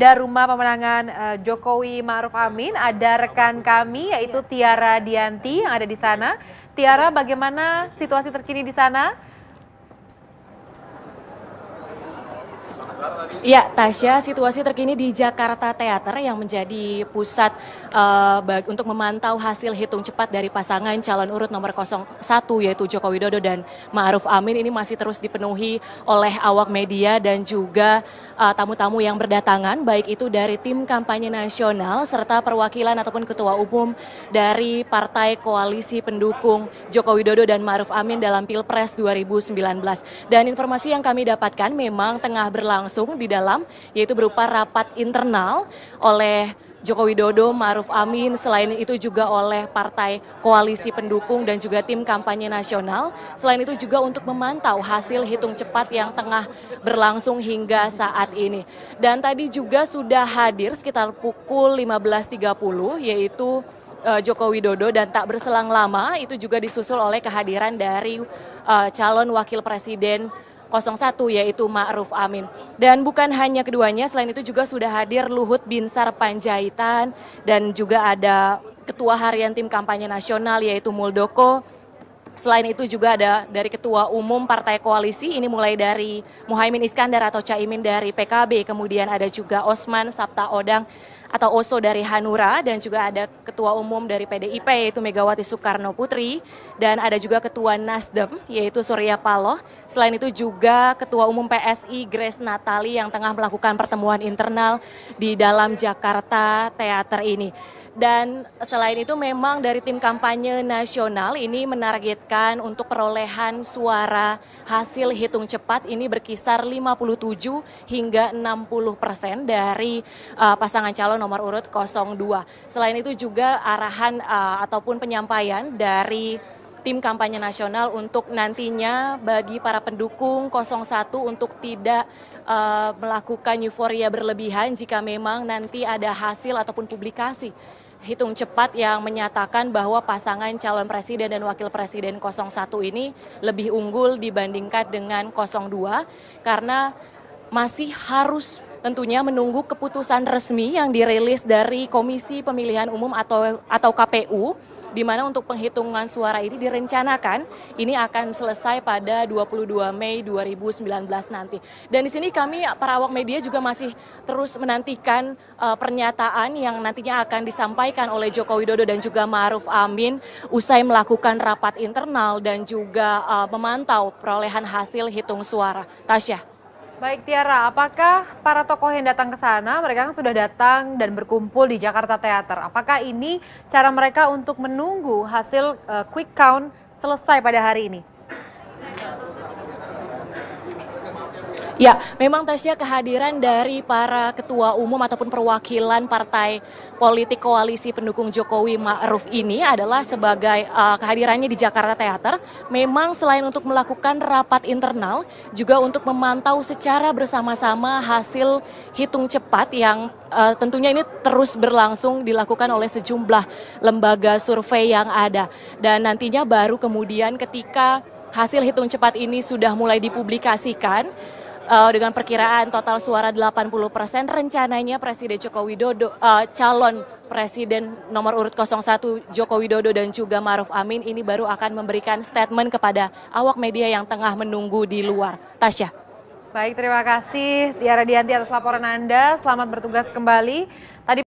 Ada rumah pemenangan uh, Jokowi Ma'ruf Amin ada rekan kami yaitu Tiara Dianti yang ada di sana. Tiara, bagaimana situasi terkini di sana? Ya, Tasya, situasi terkini di Jakarta Teater yang menjadi pusat uh, untuk memantau hasil hitung cepat dari pasangan calon urut nomor 01 yaitu Joko Widodo dan Ma'ruf Amin ini masih terus dipenuhi oleh awak media dan juga eh, tamu-tamu uh, yang berdatangan baik itu dari tim kampanye nasional serta perwakilan ataupun ketua umum dari partai koalisi pendukung Joko Widodo dan Ma'ruf Amin dalam Pilpres 2019. Dan informasi yang kami dapatkan memang tengah berlangsung berlangsung di dalam yaitu berupa rapat internal oleh Joko Widodo, Maruf Amin, selain itu juga oleh partai koalisi pendukung dan juga tim kampanye nasional. Selain itu juga untuk memantau hasil hitung cepat yang tengah berlangsung hingga saat ini. Dan tadi juga sudah hadir sekitar pukul 15.30 yaitu eh, Joko Widodo dan tak berselang lama itu juga disusul oleh kehadiran dari eh, calon wakil presiden 01 yaitu Ma'ruf Amin. Dan bukan hanya keduanya, selain itu juga sudah hadir Luhut Binsar Panjaitan dan juga ada Ketua Harian Tim Kampanye Nasional yaitu Muldoko, Selain itu juga ada dari Ketua Umum Partai Koalisi, ini mulai dari Muhaimin Iskandar atau Caimin dari PKB, kemudian ada juga Osman Sabta Odang atau Oso dari Hanura, dan juga ada Ketua Umum dari PDIP yaitu Megawati Soekarno Putri, dan ada juga Ketua Nasdem yaitu Surya Paloh. Selain itu juga Ketua Umum PSI Grace Natali yang tengah melakukan pertemuan internal di dalam Jakarta Teater ini. Dan selain itu memang dari tim kampanye nasional ini menarget didapatkan untuk perolehan suara hasil hitung cepat ini berkisar 57 hingga 60 persen dari uh, pasangan calon nomor urut 02. Selain itu juga arahan uh, ataupun penyampaian dari tim kampanye nasional untuk nantinya bagi para pendukung 01 untuk tidak uh, melakukan euforia berlebihan jika memang nanti ada hasil ataupun publikasi hitung cepat yang menyatakan bahwa pasangan calon presiden dan wakil presiden 01 ini lebih unggul dibandingkan dengan 02 karena masih harus tentunya menunggu keputusan resmi yang dirilis dari Komisi Pemilihan Umum atau atau KPU di mana untuk penghitungan suara ini direncanakan ini akan selesai pada 22 Mei 2019 nanti. Dan di sini kami para awak media juga masih terus menantikan uh, pernyataan yang nantinya akan disampaikan oleh Joko Widodo dan juga Ma'ruf Amin usai melakukan rapat internal dan juga uh, memantau perolehan hasil hitung suara. Tasya. Baik Tiara, apakah para tokoh yang datang ke sana, mereka kan sudah datang dan berkumpul di Jakarta Teater. Apakah ini cara mereka untuk menunggu hasil uh, quick count selesai pada hari ini? Ya, memang Tasya kehadiran dari para ketua umum ataupun perwakilan partai politik koalisi pendukung Jokowi Ma'ruf ini adalah sebagai uh, kehadirannya di Jakarta Teater memang selain untuk melakukan rapat internal, juga untuk memantau secara bersama-sama hasil hitung cepat yang uh, tentunya ini terus berlangsung dilakukan oleh sejumlah lembaga survei yang ada. Dan nantinya baru kemudian ketika hasil hitung cepat ini sudah mulai dipublikasikan, uh, dengan perkiraan total suara 80 persen, rencananya Presiden Joko Widodo, uh, calon Presiden nomor urut 01 Joko Widodo dan juga Maruf Amin ini baru akan memberikan statement kepada awak media yang tengah menunggu di luar. Tasya. Baik, terima kasih Tiara Dianti atas laporan Anda. Selamat bertugas kembali. Tadi